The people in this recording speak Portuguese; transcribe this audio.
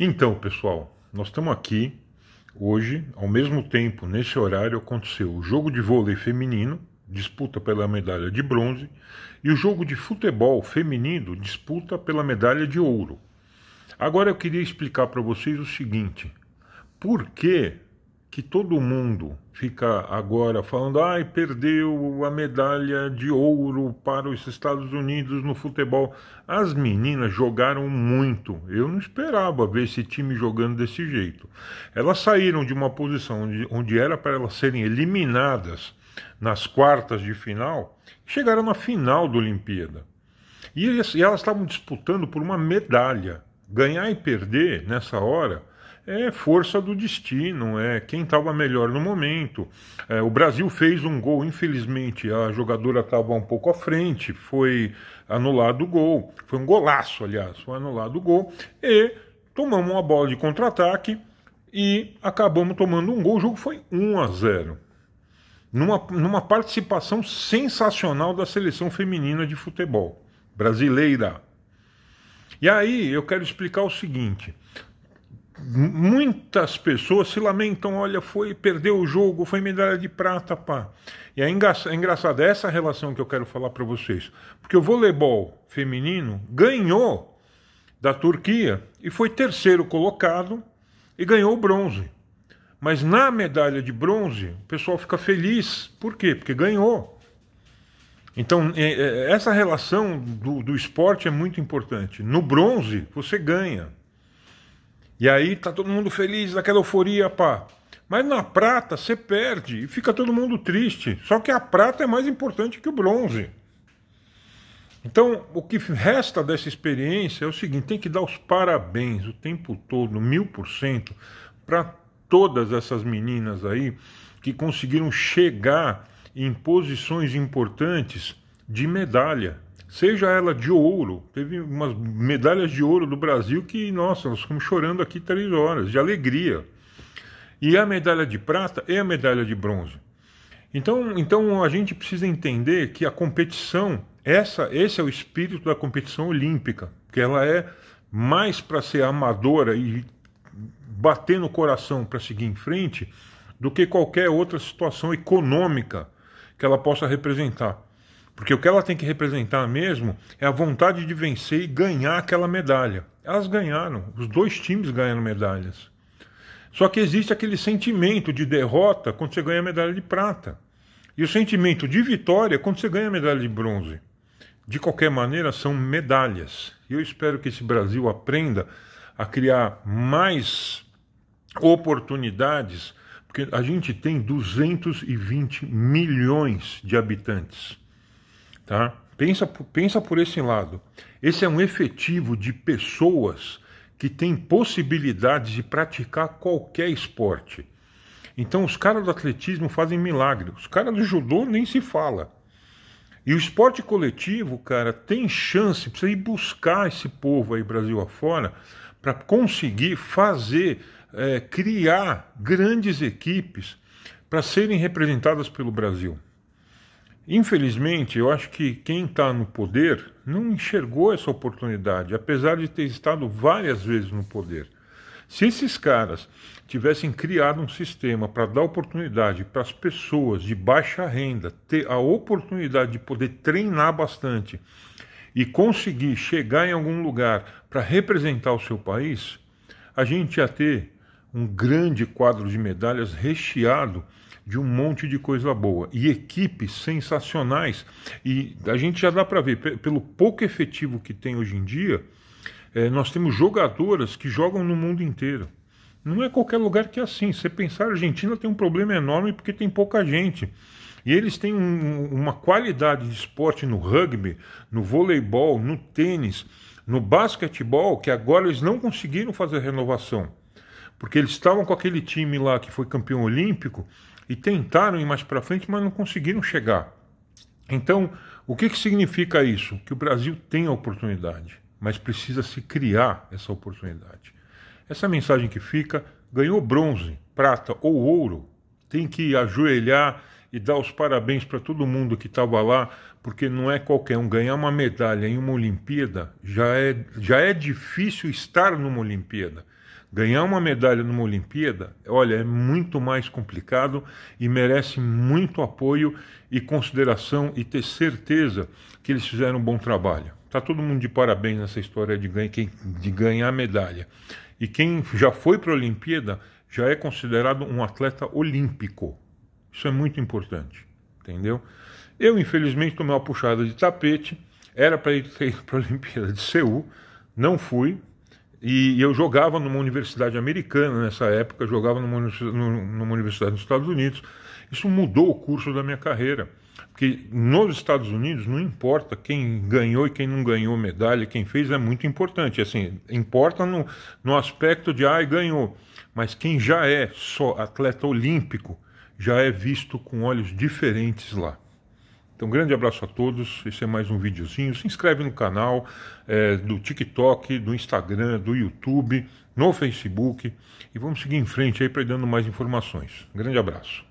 Então, pessoal, nós estamos aqui hoje, ao mesmo tempo, nesse horário, aconteceu o jogo de vôlei feminino, disputa pela medalha de bronze, e o jogo de futebol feminino, disputa pela medalha de ouro. Agora eu queria explicar para vocês o seguinte: por que que todo mundo fica agora falando, ai, ah, perdeu a medalha de ouro para os Estados Unidos no futebol. As meninas jogaram muito. Eu não esperava ver esse time jogando desse jeito. Elas saíram de uma posição onde, onde era para elas serem eliminadas nas quartas de final, chegaram na final da Olimpíada. E, e elas estavam disputando por uma medalha. Ganhar e perder nessa hora é força do destino, é quem estava melhor no momento. É, o Brasil fez um gol, infelizmente, a jogadora estava um pouco à frente, foi anulado o gol, foi um golaço, aliás, foi anulado o gol, e tomamos uma bola de contra-ataque e acabamos tomando um gol. O jogo foi 1 a 0. Numa, numa participação sensacional da seleção feminina de futebol brasileira. E aí eu quero explicar o seguinte: muitas pessoas se lamentam, olha, foi perdeu o jogo, foi medalha de prata, pá. E é, é engraçado, é essa relação que eu quero falar para vocês. Porque o voleibol feminino ganhou da Turquia e foi terceiro colocado e ganhou o bronze. Mas na medalha de bronze, o pessoal fica feliz. Por quê? Porque ganhou. Então, é, é, essa relação do, do esporte é muito importante. No bronze, você ganha. E aí tá todo mundo feliz, naquela euforia, pá. Mas na prata você perde e fica todo mundo triste. Só que a prata é mais importante que o bronze. Então, o que resta dessa experiência é o seguinte: tem que dar os parabéns o tempo todo, mil por cento, para todas essas meninas aí que conseguiram chegar em posições importantes de medalha seja ela de ouro. Teve umas medalhas de ouro do Brasil que, nossa, nós ficamos chorando aqui três horas, de alegria. E a medalha de prata e a medalha de bronze. Então, então a gente precisa entender que a competição, essa, esse é o espírito da competição olímpica, que ela é mais para ser amadora e bater no coração para seguir em frente do que qualquer outra situação econômica que ela possa representar. Porque o que ela tem que representar mesmo é a vontade de vencer e ganhar aquela medalha. Elas ganharam, os dois times ganharam medalhas. Só que existe aquele sentimento de derrota quando você ganha a medalha de prata. E o sentimento de vitória é quando você ganha a medalha de bronze. De qualquer maneira, são medalhas. E eu espero que esse Brasil aprenda a criar mais oportunidades, porque a gente tem 220 milhões de habitantes. Tá? Pensa, pensa por esse lado. Esse é um efetivo de pessoas que têm possibilidades de praticar qualquer esporte. Então, os caras do atletismo fazem milagre. Os caras do judô nem se fala. E o esporte coletivo, cara, tem chance, precisa ir buscar esse povo aí Brasil afora para conseguir fazer, é, criar grandes equipes para serem representadas pelo Brasil. Infelizmente, eu acho que quem está no poder não enxergou essa oportunidade, apesar de ter estado várias vezes no poder. Se esses caras tivessem criado um sistema para dar oportunidade para as pessoas de baixa renda ter a oportunidade de poder treinar bastante e conseguir chegar em algum lugar para representar o seu país, a gente ia ter um grande quadro de medalhas recheado de um monte de coisa boa e equipes sensacionais. E a gente já dá para ver, pelo pouco efetivo que tem hoje em dia, é, nós temos jogadoras que jogam no mundo inteiro. Não é qualquer lugar que é assim. você pensar, a Argentina tem um problema enorme porque tem pouca gente. E eles têm um, uma qualidade de esporte no rugby, no voleibol, no tênis, no basquetebol, que agora eles não conseguiram fazer renovação porque eles estavam com aquele time lá que foi campeão olímpico e tentaram ir mais para frente, mas não conseguiram chegar. Então, o que, que significa isso? Que o Brasil tem a oportunidade, mas precisa se criar essa oportunidade. Essa mensagem que fica: ganhou bronze, prata ou ouro, tem que ajoelhar e dar os parabéns para todo mundo que estava lá, porque não é qualquer um ganhar uma medalha em uma Olimpíada, já é, já é difícil estar numa Olimpíada. Ganhar uma medalha numa Olimpíada, olha, é muito mais complicado e merece muito apoio e consideração e ter certeza que eles fizeram um bom trabalho. Tá todo mundo de parabéns nessa história de, de ganhar medalha. E quem já foi para a Olimpíada já é considerado um atleta olímpico. Isso é muito importante, entendeu? Eu, infelizmente, tomei uma puxada de tapete. Era para ir para a Olimpíada de Seul, não fui, e eu jogava numa universidade americana nessa época, jogava numa, numa universidade nos Estados Unidos. Isso mudou o curso da minha carreira. Porque nos Estados Unidos não importa quem ganhou e quem não ganhou medalha, quem fez é muito importante. Assim, importa no, no aspecto de ai ah, ganhou. Mas quem já é só atleta olímpico já é visto com olhos diferentes lá. Então, um grande abraço a todos. Esse é mais um videozinho. Se inscreve no canal é, do TikTok, do Instagram, do YouTube, no Facebook. E vamos seguir em frente aí, para dando mais informações. Um grande abraço.